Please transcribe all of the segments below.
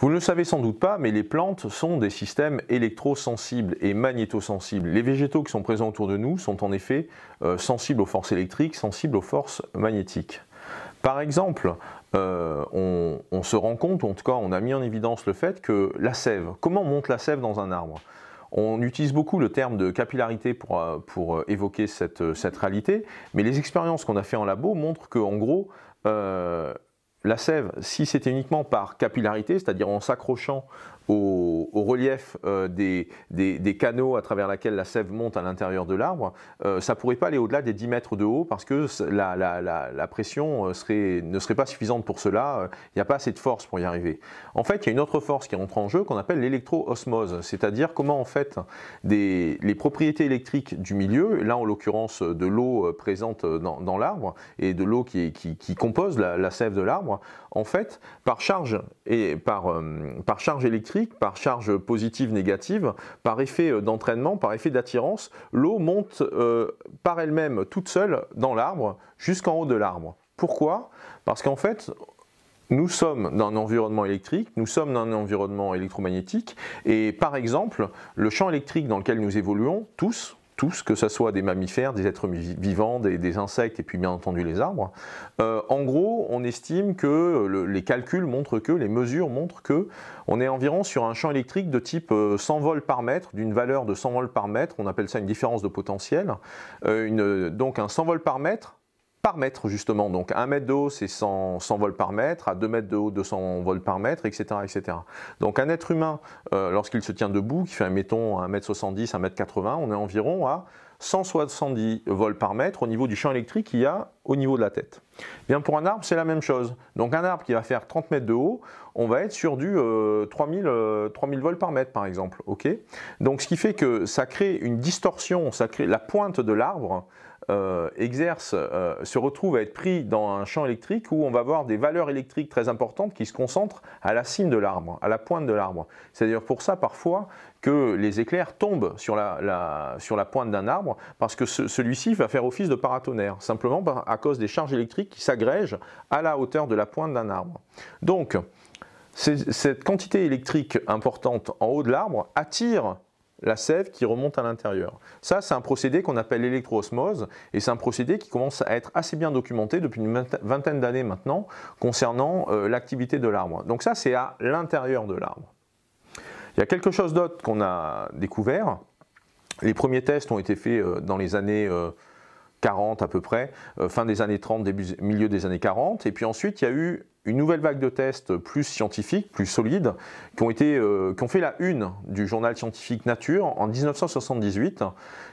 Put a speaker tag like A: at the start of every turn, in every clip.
A: Vous ne le savez sans doute pas, mais les plantes sont des systèmes électrosensibles et magnétosensibles. Les végétaux qui sont présents autour de nous sont en effet euh, sensibles aux forces électriques, sensibles aux forces magnétiques. Par exemple, euh, on, se rend compte, en tout cas on a mis en évidence le fait que la sève, comment monte la sève dans un arbre on utilise beaucoup le terme de capillarité pour, euh, pour évoquer cette, réalité, mais les expériences qu'on a fait en labo montrent que, en gros, la sève, si c'était uniquement par capillarité, c'est-à-dire en s'accrochant au, relief euh, des, canaux à travers lesquels la sève monte à l'intérieur de l'arbre, euh, ça ne pourrait pas aller au-delà des 10 mètres de haut parce que la, pression euh, ne serait pas suffisante pour cela, il n'y a pas assez de force pour y arriver. En fait, il y a une autre force qui rentre en jeu qu'on appelle l'électro-osmose, c'est-à-dire comment en fait les propriétés électriques du milieu, là en l'occurrence de l'eau présente dans, l'arbre et de l'eau qui compose la sève de l'arbre, en fait, par charge, et par, euh, par charge électrique, par charge positive, négative, par effet euh, d'entraînement, par effet d'attirance, l'eau monte euh, par elle-même toute seule dans l'arbre jusqu'en haut de l'arbre. Pourquoi Parce qu'en fait, nous sommes dans un environnement électrique, nous sommes dans un environnement électromagnétique, et par exemple, le champ électrique dans lequel nous évoluons, tous, tous, que ce soit des mammifères, des êtres vivants, des, insectes et puis bien entendu les arbres. Euh, en gros, on estime que les calculs montrent que, les mesures montrent que, on est environ sur un champ électrique de type 100 euh, volts par mètre, d'une valeur de 100 volts par mètre, on appelle ça une différence de potentiel. Euh, donc un 100 volts par mètre, par mètre justement. Donc 1 mètre de haut, c'est 100, 100, volts par mètre, à 2 mètres de haut, 200 volts par mètre, etc. etc. Donc un être humain, euh, lorsqu'il se tient debout, qui fait, mettons, 1m70, 1m80, on est environ à 170 volts par mètre au niveau du champ électrique qu'il y a au niveau de la tête. Eh bien pour un arbre, c'est la même chose. Donc un arbre qui va faire 30 mètres de haut, on va être sur du 3000, euh, 3000 euh, volts par mètre par exemple. ok Donc ce qui fait que ça crée une distorsion, ça crée la pointe de l'arbre euh, exerce, euh, se retrouve à être pris dans un champ électrique où on va avoir des valeurs électriques très importantes qui se concentrent à la cime de l'arbre, à la pointe de l'arbre. C'est d'ailleurs pour ça parfois que les éclairs tombent sur la, pointe d'un arbre parce que celui-ci va faire office de paratonnerre, simplement à cause des charges électriques qui s'agrègent à la hauteur de la pointe d'un arbre. Donc, cette quantité électrique importante en haut de l'arbre attire la sève qui remonte à l'intérieur. Ça, c'est un procédé qu'on appelle l'électroosmose, et c'est un procédé qui commence à être assez bien documenté depuis une vingtaine d'années maintenant concernant euh, l'activité de l'arbre. Donc ça, c'est à l'intérieur de l'arbre. Il y a quelque chose d'autre qu'on a découvert. Les premiers tests ont été faits euh, dans les années 40 euh, à peu près, fin des années 30, début, milieu des années 40, et puis ensuite, il y a eu une nouvelle vague de tests plus scientifiques, plus solides, qui ont, été, euh, qui ont fait la une du journal scientifique Nature en 1978.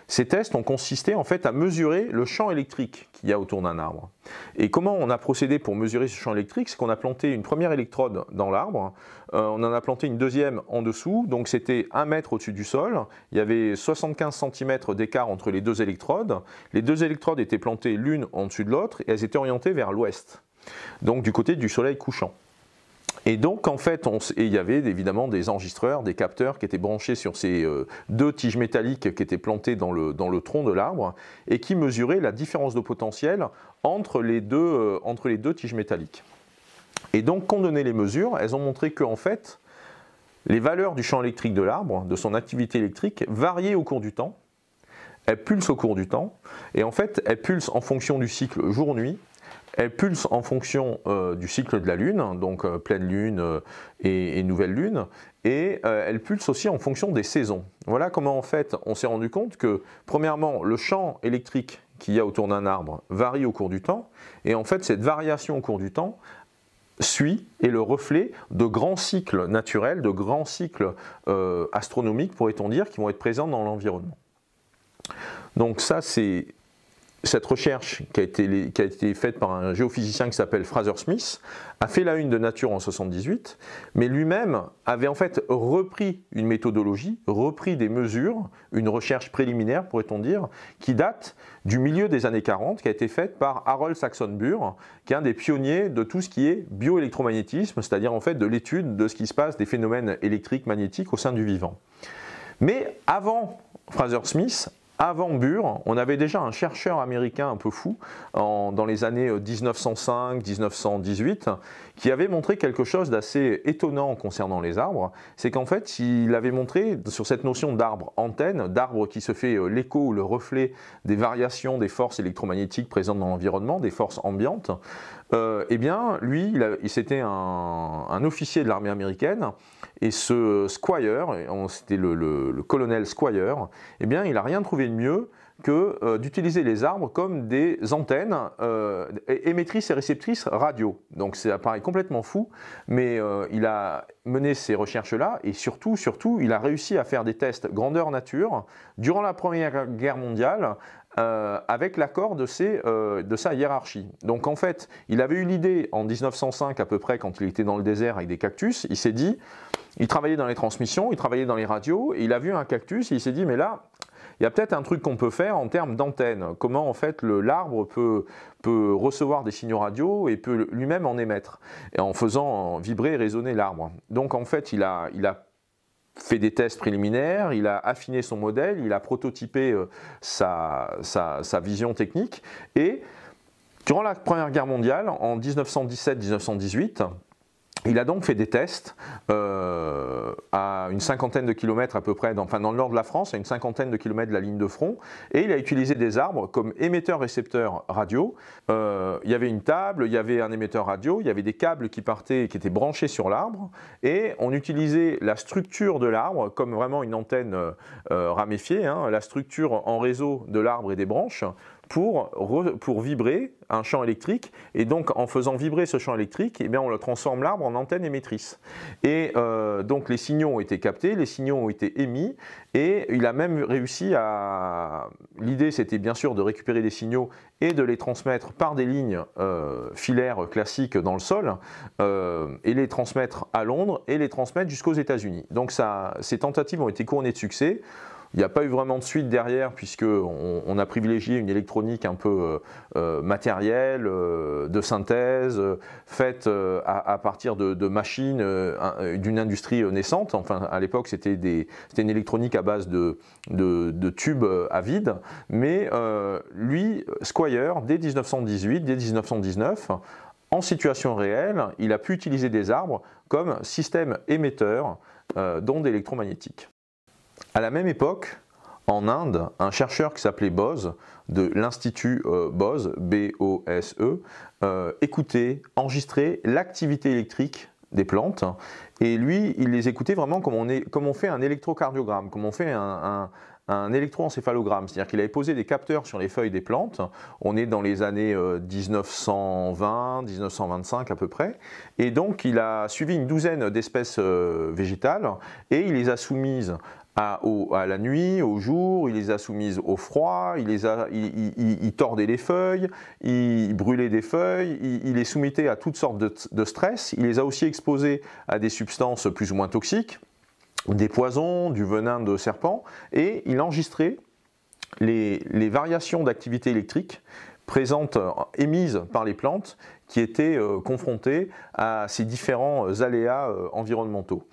A: Ces tests ont consisté en fait à mesurer le champ électrique qu'il y a autour d'un arbre. Et comment on a procédé pour mesurer ce champ électrique C'est qu'on a planté une première électrode dans l'arbre, euh, on en a planté une deuxième en dessous, donc c'était un mètre au-dessus du sol, il y avait 75 cm d'écart entre les deux électrodes, les deux électrodes étaient plantées l'une en dessus de l'autre et elles étaient orientées vers l'ouest donc du côté du soleil couchant. Et donc, en fait, il y avait évidemment des enregistreurs, des capteurs qui étaient branchés sur ces euh, deux tiges métalliques qui étaient plantées dans le, tronc de l'arbre et qui mesuraient la différence de potentiel entre les deux, euh, tiges métalliques. Et donc, qu'on donnait les mesures Elles ont montré que en fait, les valeurs du champ électrique de l'arbre, de son activité électrique, variaient au cours du temps. Elles pulsent au cours du temps. Et en fait, elles pulsent en fonction du cycle jour-nuit elle pulse en fonction euh, du cycle de la Lune, donc euh, pleine Lune euh, et, nouvelle Lune, et elle pulse aussi en fonction des saisons. Voilà comment en fait on s'est rendu compte que, premièrement, le champ électrique qu'il y a autour d'un arbre varie au cours du temps, et en fait cette variation au cours du temps suit et le reflet de grands cycles naturels, de grands cycles astronomiques, pourrait-on dire, qui vont être présents dans l'environnement. Donc ça, c'est cette recherche qui a, été, faite par un géophysicien qui s'appelle Fraser Smith a fait la une de Nature en 78, mais lui-même avait en fait repris une méthodologie, repris des mesures, une recherche préliminaire pourrait-on dire, qui date du milieu des années 40, qui a été faite par Harold Saxon Burr, qui est un des pionniers de tout ce qui est bioélectromagnétisme, c'est-à-dire en fait de l'étude de ce qui se passe des phénomènes électriques, magnétiques au sein du vivant. Mais avant Fraser Smith, avant Bure, on avait déjà un chercheur américain un peu fou, dans les années 1905-1918, euh, qui avait montré quelque chose d'assez étonnant concernant les arbres. C'est qu'en fait, il avait montré sur cette notion d'arbre antenne, d'arbre qui se fait euh, l'écho ou le reflet des variations des forces électromagnétiques présentes dans l'environnement, des forces ambiantes, euh, eh bien, lui, il, il c'était un, officier de l'armée américaine, et ce Squire, c'était le, le colonel Squire, eh bien, il n'a rien trouvé mieux que euh, d'utiliser les arbres comme des antennes euh, émettrices et réceptrices radio. Donc c'est appareil complètement fou, mais euh, il a mené ces recherches-là et surtout, surtout, il a réussi à faire des tests grandeur nature durant la Première Guerre mondiale avec l'accord de, de, sa hiérarchie. Donc en fait, il avait eu l'idée en 1905 à peu près, quand il était dans le désert avec des cactus, il s'est dit, il travaillait dans les transmissions, il travaillait dans les radios, il a vu un cactus, il s'est dit, mais là, il y a peut-être un truc qu'on peut faire en termes d'antenne. Comment en fait l'arbre peut, recevoir des signaux radio et peut lui-même en émettre, en faisant vibrer et résonner l'arbre. Donc en fait, il a, fait des tests préliminaires, il a affiné son modèle, il a prototypé euh, sa, sa vision technique, et durant la Première Guerre mondiale, en 1917-1918, il a donc fait des tests euh, à une cinquantaine de kilomètres à peu près, dans, enfin dans le nord de la France, à une cinquantaine de kilomètres de la ligne de front, et il a utilisé des arbres comme émetteurs récepteur radio. Euh, il y avait une table, il y avait un émetteur radio, il y avait des câbles qui partaient, et qui étaient branchés sur l'arbre, et on utilisait la structure de l'arbre comme vraiment une antenne euh, ramifiée, hein, la structure en réseau de l'arbre et des branches pour, pour vibrer un champ électrique. Et donc, en faisant vibrer ce champ électrique, et eh bien, on le transforme l'arbre en antenne émettrice. Et euh, donc, les signaux ont été captés, les signaux ont été émis, et il a même réussi à... L'idée, c'était bien sûr de récupérer des signaux et de les transmettre par des lignes euh, filaires classiques dans le sol, euh, et les transmettre à Londres, et les transmettre jusqu'aux États-Unis. Donc, ça, ces tentatives ont été couronnées de succès. Il n'y a pas eu vraiment de suite derrière, puisqu'on on a privilégié une électronique un peu euh, euh, matérielle, euh, de synthèse, faite à, partir de, machines d'une industrie naissante. Enfin, à l'époque, c'était une électronique à base de, de tubes à vide. Mais lui, Squire, dès 1918, dès 1919, en situation réelle, il a pu utiliser des arbres comme système émetteur d'ondes électromagnétiques. À la même époque, en Inde, un chercheur qui s'appelait Bose, de l'Institut euh, Bose, B-O-S-E, euh, écoutait, enregistrait l'activité électrique des plantes. Et lui, il les écoutait vraiment comme on, comme on fait un électrocardiogramme, comme on fait un électroencéphalogramme, c'est-à-dire qu'il avait posé des capteurs sur les feuilles des plantes, on est dans les années 1920, euh, 1925 à peu près, et donc il a suivi une douzaine d'espèces végétales et il les a soumises à, la nuit, au jour, il les a soumises au froid, il, les il, tordait les feuilles, il brûlait des feuilles, il, les soumettait à toutes sortes de, stress, il les a aussi exposés à des substances plus ou moins toxiques, des poisons, du venin de serpent, et il enregistrait les, les variations d'activité électrique présentes, euh, émises par les plantes, qui étaient euh, confrontés à ces différents euh, aléas euh, environnementaux.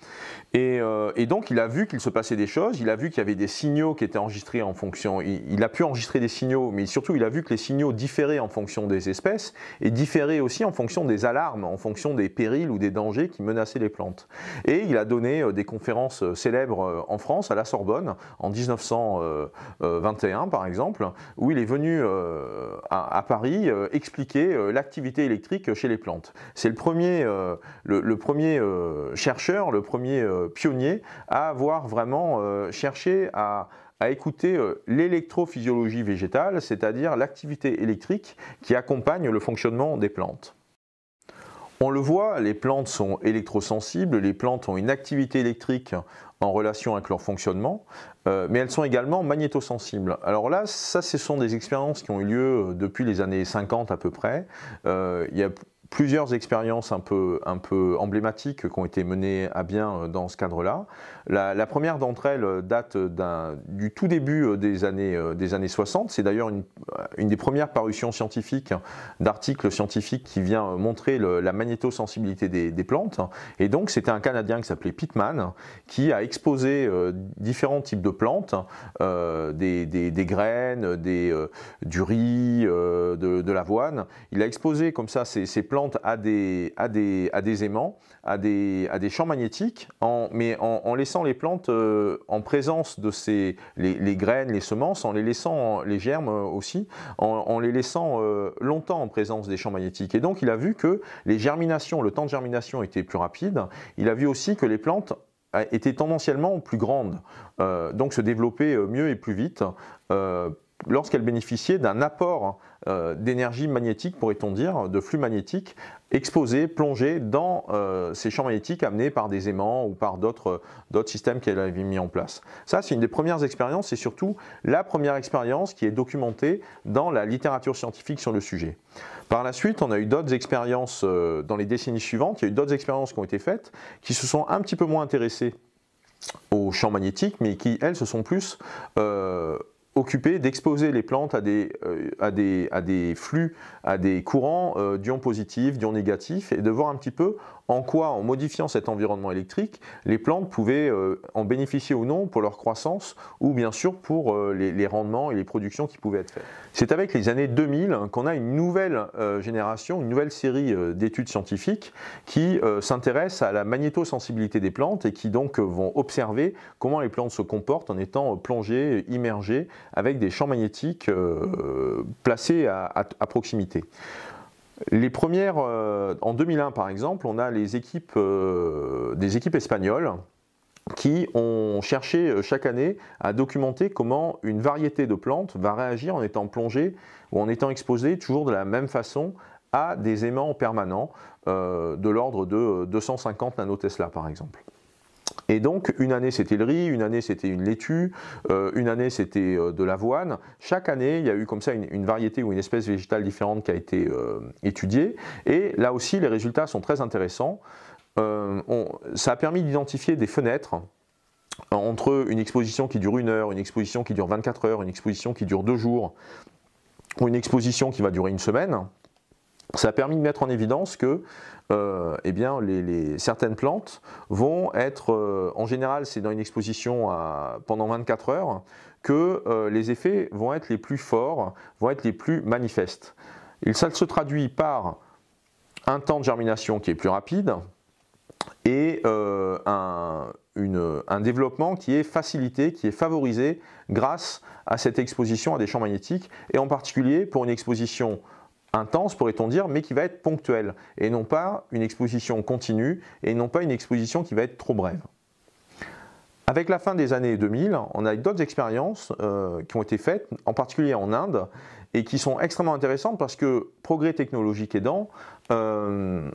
A: Et, donc il a vu qu'il se passait des choses, il a vu qu'il y avait des signaux qui étaient enregistrés en fonction, il, a pu enregistrer des signaux, mais surtout il a vu que les signaux différaient en fonction des espèces et différaient aussi en fonction des alarmes, en fonction des périls ou des dangers qui menaçaient les plantes. Et il a donné des conférences célèbres en France, à la Sorbonne, en 1921 par exemple, où il est venu à, à Paris expliquer l'activité électrique chez les plantes. C'est le premier, euh, euh, chercheur, le premier euh, pionnier à avoir vraiment cherché à écouter l'électrophysiologie végétale, c'est-à-dire l'activité électrique qui accompagne le fonctionnement des plantes. On le voit, les plantes sont électrosensibles, les plantes ont une activité électrique en relation avec leur fonctionnement, euh, mais elles sont également magnétosensibles. Alors là, ça, ce sont des expériences qui ont eu lieu euh, depuis les années 50 à peu près. Euh, plusieurs expériences un peu, un peu emblématiques qui ont été menées à bien euh, dans ce cadre-là. La, première d'entre elles euh, date du tout début euh, des années, des années 60. C'est d'ailleurs une, des premières parutions scientifiques hein, d'articles scientifiques qui vient montrer la magnétosensibilité des, plantes. Et donc c'était un Canadien qui s'appelait Pittman hein, qui a exposé différents types de plantes, hein, des, des, graines, des, du riz, de, l'avoine. Il a exposé comme ça ces, ces plantes à des, aimants, à des, champs magnétiques, mais en, laissant les plantes euh, en présence de ces, les, graines, les semences, en les laissant, les germes euh, aussi, en, les laissant euh, longtemps en présence des champs magnétiques. Et donc il a vu que les germinations, le temps de germination était plus rapide, il a vu aussi que les plantes étaient tendanciellement plus grandes, donc se développaient mieux et plus vite lorsqu'elle bénéficiait d'un apport euh, d'énergie magnétique, pourrait-on dire, de flux magnétique, exposé, plongé dans euh, ces champs magnétiques amenés par des aimants ou par euh, d'autres systèmes qu'elle avait mis en place. Ça, c'est une des premières expériences et surtout la première expérience qui est documentée dans la littérature scientifique sur le sujet. Par la suite, on a eu d'autres expériences dans les décennies suivantes, il y a eu d'autres expériences qui ont été faites qui se sont un petit peu moins intéressées aux champs magnétiques, mais qui, elles, se sont plus occupé d'exposer les plantes à des, euh, à, des, à des, flux, à des courants euh, d'ions positifs, d'ions négatifs, et de voir un petit peu en quoi, en modifiant cet environnement électrique, les plantes pouvaient euh, en bénéficier ou non pour leur croissance, ou bien sûr pour euh, les, rendements et les productions qui pouvaient être faites. C'est avec les années 2000 qu'on a une nouvelle euh, génération, une nouvelle série d'études scientifiques qui s'intéressent à la magnétosensibilité des plantes et qui donc vont observer comment les plantes se comportent en étant plongées, immergées avec des champs magnétiques placés à proximité. Les premières, euh, en 2001 par exemple, on a les équipes, euh, des équipes espagnoles qui ont cherché euh, chaque année à documenter comment une variété de plantes va réagir en étant plongée ou en étant exposée toujours de la même façon à des aimants permanents de l'ordre de 250 nanotesla par exemple. Et donc, une année c'était le riz, une année c'était une laitue, euh, une année c'était euh, de l'avoine. Chaque année, il y a eu comme ça une, variété ou une espèce végétale différente qui a été euh, étudiée. Et là aussi, les résultats sont très intéressants. ça a permis d'identifier des fenêtres entre une exposition qui dure une heure, une exposition qui dure 24 heures, une exposition qui dure deux jours, ou une exposition qui va durer une semaine ça a permis de mettre en évidence que euh, eh bien, certaines plantes vont être, euh, en général c'est dans une exposition pendant 24 heures, que euh, les effets vont être les plus forts, vont être les plus manifestes. ça se traduit par un temps de germination qui est plus rapide et un, un développement qui est facilité, qui est favorisé grâce à cette exposition à des champs magnétiques et en particulier pour une exposition intense, pourrait-on dire, mais qui va être ponctuelle, et non pas une exposition continue, et non pas une exposition qui va être trop brève. Avec la fin des années 2000, on a d'autres expériences euh, qui ont été faites, en particulier en Inde, et qui sont extrêmement intéressantes parce que, progrès technologique aidant, euh,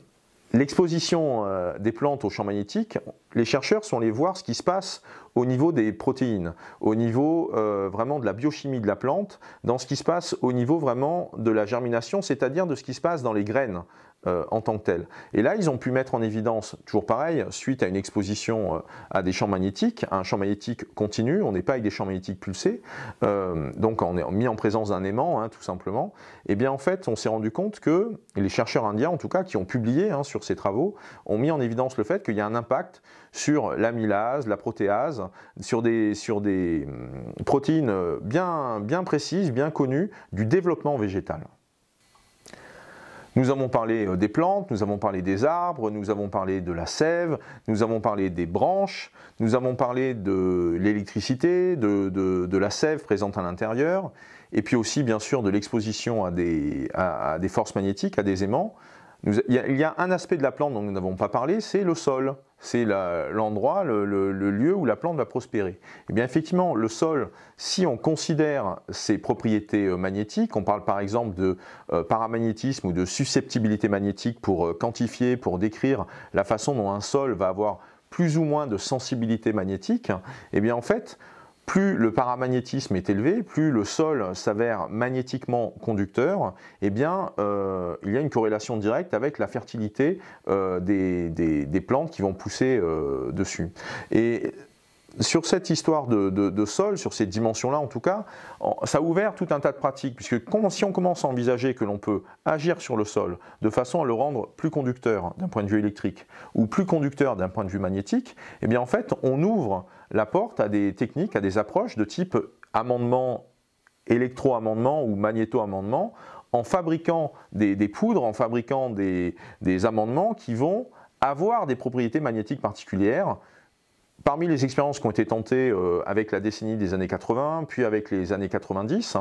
A: L'exposition euh, des plantes au champ magnétique, les chercheurs sont allés voir ce qui se passe au niveau des protéines, au niveau euh, vraiment de la biochimie de la plante, dans ce qui se passe au niveau vraiment de la germination, c'est-à-dire de ce qui se passe dans les graines euh, en tant que tel. Et là, ils ont pu mettre en évidence, toujours pareil, suite à une exposition euh, à des champs magnétiques, à un champ magnétique continu, on n'est pas avec des champs magnétiques pulsés, euh, donc on est mis en présence d'un aimant, hein, tout simplement, et eh bien en fait, on s'est rendu compte que les chercheurs indiens, en tout cas, qui ont publié hein, sur ces travaux, ont mis en évidence le fait qu'il y a un impact sur l'amylase, la protéase, sur des, sur des hum, protéines bien, bien précises, bien connues du développement végétal. Nous avons parlé euh, des plantes, nous avons parlé des arbres, nous avons parlé de la sève, nous avons parlé des branches, nous avons parlé de l'électricité, de, la sève présente à l'intérieur, et puis aussi bien sûr de l'exposition à des, à, des, forces magnétiques, à des aimants. il, y a, un aspect de la plante dont nous n'avons pas parlé, c'est le sol c'est l'endroit, le, lieu où la plante va prospérer. Et eh bien effectivement, le sol, si on considère ses propriétés euh, magnétiques, on parle par exemple de euh, paramagnétisme ou de susceptibilité magnétique pour euh, quantifier, pour décrire la façon dont un sol va avoir plus ou moins de sensibilité magnétique, et eh bien en fait, plus le paramagnétisme est élevé, plus le sol s'avère magnétiquement conducteur, eh bien, euh, il y a une corrélation directe avec la fertilité euh, des, plantes qui vont pousser euh, dessus. Et sur cette histoire de, de sol, sur ces dimensions-là en tout cas, ça a ouvert tout un tas de pratiques, puisque si on commence à envisager que l'on peut agir sur le sol de façon à le rendre plus conducteur d'un point de vue électrique ou plus conducteur d'un point de vue magnétique, eh bien en fait on ouvre la porte à des techniques, à des approches de type amendement, électro-amendement ou magnéto-amendement, en fabriquant des, poudres, en fabriquant des amendements qui vont avoir des propriétés magnétiques particulières, Parmi les expériences qui ont été tentées euh, avec la décennie des années 80, puis avec les années 90,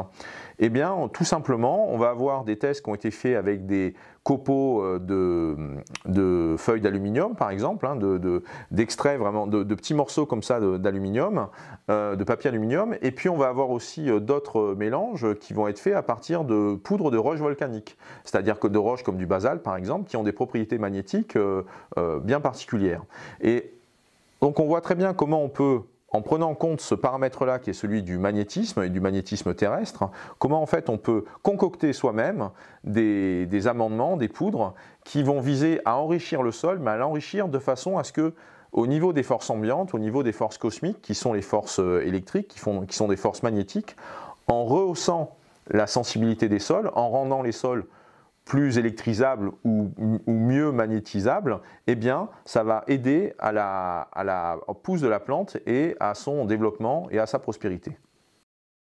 A: eh bien, tout simplement, on va avoir des tests qui ont été faits avec des copeaux euh, de, feuilles d'aluminium, par exemple, hein, d'extraits de, vraiment, de, petits morceaux comme ça d'aluminium, euh, de papier aluminium, et puis on va avoir aussi d'autres mélanges qui vont être faits à partir de poudres de roches volcaniques, c'est-à-dire que de roches comme du basal par exemple, qui ont des propriétés magnétiques bien particulières. Et donc on voit très bien comment on peut, en prenant en compte ce paramètre-là qui est celui du magnétisme et du magnétisme terrestre, comment en fait on peut concocter soi-même des, amendements, des poudres qui vont viser à enrichir le sol, mais à l'enrichir de façon à ce que au niveau des forces ambiantes, au niveau des forces cosmiques, qui sont les forces euh, électriques, qui sont des forces magnétiques, en rehaussant la sensibilité des sols, en rendant les sols plus électrisable ou, mieux magnétisable, eh bien, ça va aider à la, à la pousse de la plante et à son développement et à sa prospérité.